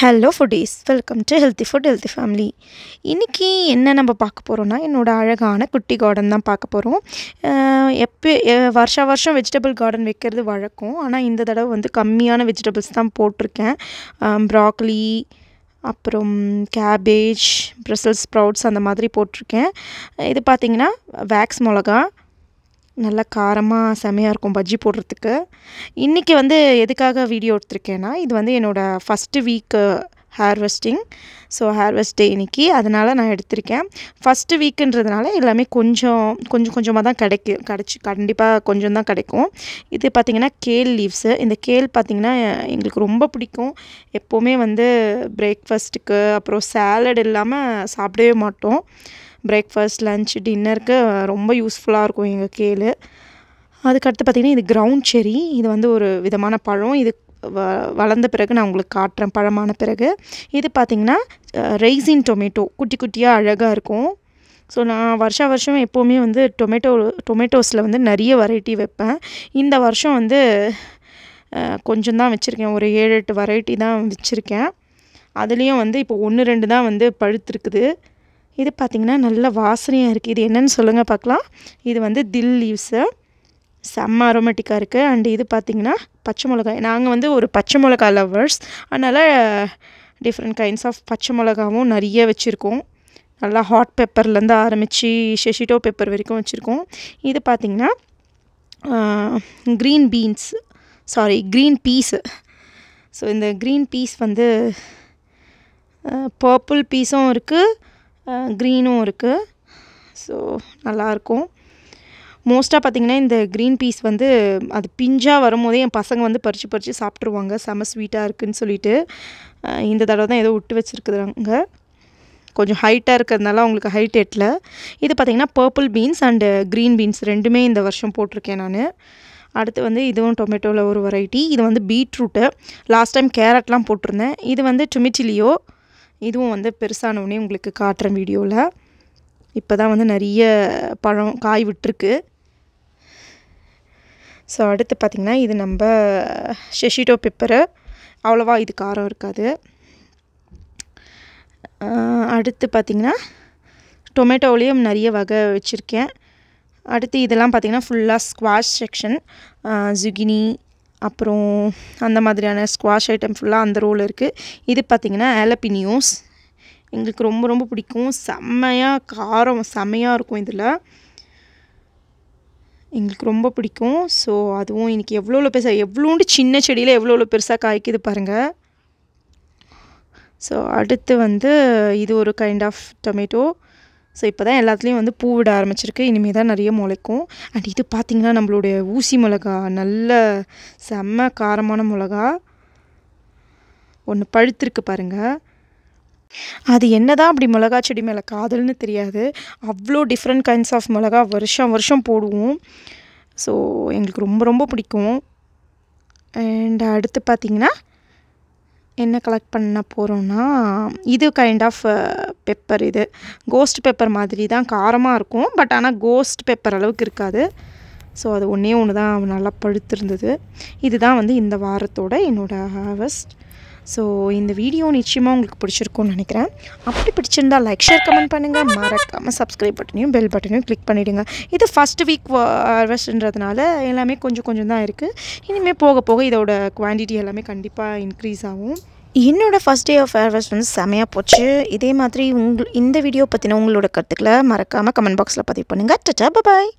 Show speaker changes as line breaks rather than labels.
hello foodies welcome to healthy food healthy family இன்றைக்கி என்ன நம்ம பார்க்க போகிறோன்னா என்னோடய அழகான குட்டி கார்டன் தான் பார்க்க போகிறோம் எப்போ வருஷா வருஷம் வெஜிடபிள் கார்டன் வைக்கிறது வழக்கம் ஆனால் இந்த தடவை வந்து கம்மியான வெஜிடபிள்ஸ் தான் போட்டிருக்கேன் ப்ராக்லி அப்புறம் கேபேஜ் ப்ரெசல்ஸ் ஸ்ப்ரவுட்ஸ் அந்த மாதிரி போட்டிருக்கேன் இது பார்த்திங்கன்னா வேக்ஸ் மிளகா நல்லா காரமாக செமையாக இருக்கும் பஜ்ஜி போடுறதுக்கு இன்றைக்கி வந்து எதுக்காக வீடியோ எடுத்திருக்கேன்னா இது வந்து என்னோடய first week harvesting so harvest day இன்றைக்கி அதனால் நான் எடுத்திருக்கேன் ஃபஸ்ட்டு வீக்குன்றதுனால எல்லாமே கொஞ்சம் கொஞ்சம் கொஞ்சமாக தான் கிடைக்கும் கிடச்சி கண்டிப்பாக கொஞ்சம் தான் கிடைக்கும் இது பார்த்திங்கன்னா கேல் லீவ்ஸு இந்த கேல் பார்த்திங்கன்னா எங்களுக்கு ரொம்ப பிடிக்கும் எப்போவுமே வந்து பிரேக்ஃபாஸ்ட்டுக்கு அப்புறம் சேலட் இல்லாமல் சாப்பிடவே மாட்டோம் பிரேக்ஃபாஸ்ட் லன்ச் டின்னருக்கு ரொம்ப யூஸ்ஃபுல்லாக இருக்கும் எங்கள் கேளு அதுக்கடுத்து பார்த்திங்கன்னா இது கிரவுண்ட் செரி இது வந்து ஒரு விதமான பழம் இது வ வளர்ந்த பிறகு நான் உங்களுக்கு காட்டுறேன் பழமான பிறகு இது பார்த்திங்கன்னா ரைசின் டொமேட்டோ குட்டி குட்டியாக அழகாக இருக்கும் ஸோ நான் வருஷா வருஷம் எப்போவுமே வந்து டொமேட்டோ டொமேட்டோஸில் வந்து நிறைய வெரைட்டி வைப்பேன் இந்த வருஷம் வந்து கொஞ்சம் தான் வச்சுருக்கேன் ஒரு ஏழு எட்டு வெரைட்டி தான் வச்சுருக்கேன் அதுலேயும் வந்து இப்போ ஒன்று ரெண்டு தான் வந்து பழுத்துருக்குது இது பார்த்திங்கன்னா நல்ல வாசனையாக இருக்குது இது என்னென்னு சொல்லுங்கள் பார்க்கலாம் இது வந்து தில் லீவ்ஸு செம்ம அரோமேட்டிக்காக இருக்குது அண்ட் இது பார்த்திங்கன்னா பச்சை மிளகாய் நாங்கள் வந்து ஒரு பச்சை மிளகா லவ்வர்ஸ் அதனால் டிஃப்ரெண்ட் கைண்ட்ஸ் ஆஃப் பச்சை மிளகாவும் நிறைய வச்சுருக்கோம் நல்லா ஹாட் பெப்பர்லேருந்து ஆரம்பித்து ஷெஷிட்டோ பெப்பர் வரைக்கும் வச்சுருக்கோம் இது பார்த்திங்கன்னா green beans sorry green peas so இந்த க்ரீன் பீஸ் வந்து பர்பிள் பீஸும் இருக்குது க்ரீனும் இருக்குது ஸோ நல்லாயிருக்கும் மோஸ்ட்டாக பார்த்திங்கன்னா இந்த க்ரீன் பீஸ் வந்து அது பிஞ்சாக வரும்போதே என் பசங்க வந்து பறித்து பறித்து சாப்பிட்ருவாங்க செம ஸ்வீட்டாக இருக்குதுன்னு சொல்லிட்டு இந்த தடவை தான் ஏதோ விட்டு வச்சுருக்குறாங்க கொஞ்சம் ஹைட்டாக இருக்கிறதுனால அவங்களுக்கு ஹைட் எட்டில் இது பார்த்திங்கன்னா purple beans and green beans ரெண்டுமே இந்த வருஷம் போட்டிருக்கேன் நான் அடுத்து வந்து இதுவும் டொமேட்டோவில் ஒரு வெரைட்டி இது வந்து பீட்ரூட்டு லாஸ்ட் டைம் கேரட்லாம் போட்டிருந்தேன் இது வந்து டுமிச்சிலியோ இதுவும் வந்து பெருசானவுடனே உங்களுக்கு காட்டுறேன் வீடியோவில் இப்போ தான் வந்து நிறைய பழம் காய் விட்டுருக்கு ஸோ அடுத்து பார்த்திங்கன்னா இது நம்ம ஷெஷிட்டோ பெப்பரு அவ்வளோவா இது காரம் இருக்காது அடுத்து பார்த்திங்கன்னா டொமேட்டோலேயும் நிறைய வகை வச்சுருக்கேன் அடுத்து இதெல்லாம் பார்த்திங்கன்னா ஃபுல்லாக ஸ்குவாஷ் செக்ஷன் ஜுகினி அப்புறம் அந்த மாதிரியான ஸ்குவாஷ் ஐட்டம் ஃபுல்லாக அந்த ரோல் இருக்குது இது பார்த்திங்கன்னா ஆலப்பினியூஸ் எங்களுக்கு ரொம்ப ரொம்ப பிடிக்கும் செம்மையாக காரம் செம்மையாக இருக்கும் இதில் எங்களுக்கு ரொம்ப பிடிக்கும் ஸோ அதுவும் இன்றைக்கி எவ்வளோ பெருசாக எவ்வளோண்டு சின்ன செடியில் எவ்வளோ பெருசாக காய்க்குது பாருங்கள் ஸோ அடுத்து வந்து இது ஒரு கைண்ட் ஆஃப் டொமேட்டோ ஸோ இப்போ தான் எல்லாத்துலேயும் வந்து பூ விட ஆரம்பிச்சிருக்கு இனிமேல் தான் நிறைய முளைக்கும் அண்ட் இது பார்த்திங்கன்னா நம்மளுடைய ஊசி மிளகா நல்ல செம்ம காரமான மிளகா ஒன்று பழுத்திருக்கு பாருங்கள் அது என்ன தான் அப்படி மிளகா செடி மேலே காதல்னு தெரியாது அவ்வளோ டிஃப்ரெண்ட் கைண்ட்ஸ் ஆஃப் மிளகா வருஷம் வருஷம் போடுவோம் ஸோ எங்களுக்கு ரொம்ப ரொம்ப பிடிக்கும் அண்ட் அடுத்து பார்த்திங்கன்னா என்ன கலெக்ட் பண்ண போகிறோன்னா இது கைண்ட் ஆஃப் பெப்பர் இது கோஸ்ட் பெப்பர் மாதிரி தான் காரமாக இருக்கும் பட் ஆனால் கோஸ்ட் பெப்பர் அளவுக்கு இருக்காது ஸோ அது ஒன்றே ஒன்று தான் நல்லா பழுத்திருந்தது இதுதான் வந்து இந்த வாரத்தோட என்னோடய ஹார்வெஸ்ட் ஸோ இந்த வீடியோ நிச்சயமாக உங்களுக்கு பிடிச்சிருக்கும்னு நினைக்கிறேன் அப்படி பிடிச்சிருந்தா லைக் ஷேர் கமெண்ட் பண்ணுங்கள் மறக்காமல் சப்ஸ்கிரைப் பட்டனையும் பெல் பட்டனையும் கிளிக் பண்ணிவிடுங்க இது ஃபஸ்ட் வீக் ஹார்வெஸ்ட்ன்றதுனால எல்லாமே கொஞ்சம் கொஞ்சம் தான் இருக்குது இனிமேல் போக போக இதோட குவான்டிட்டி எல்லாமே கண்டிப்பாக இன்க்ரீஸ் ஆகும் என்னோடய ஃபஸ்ட் டே ஆஃப் ஹேர்வெஸ்ட் வந்து செமையாக போச்சு இதே மாதிரி உங்கள் இந்த வீடியோ பற்றின உங்களோட கருத்துக்களை மறக்காமல் கமெண்ட் பாக்ஸில் பதிவு பண்ணுங்கள் டட்டா பாய்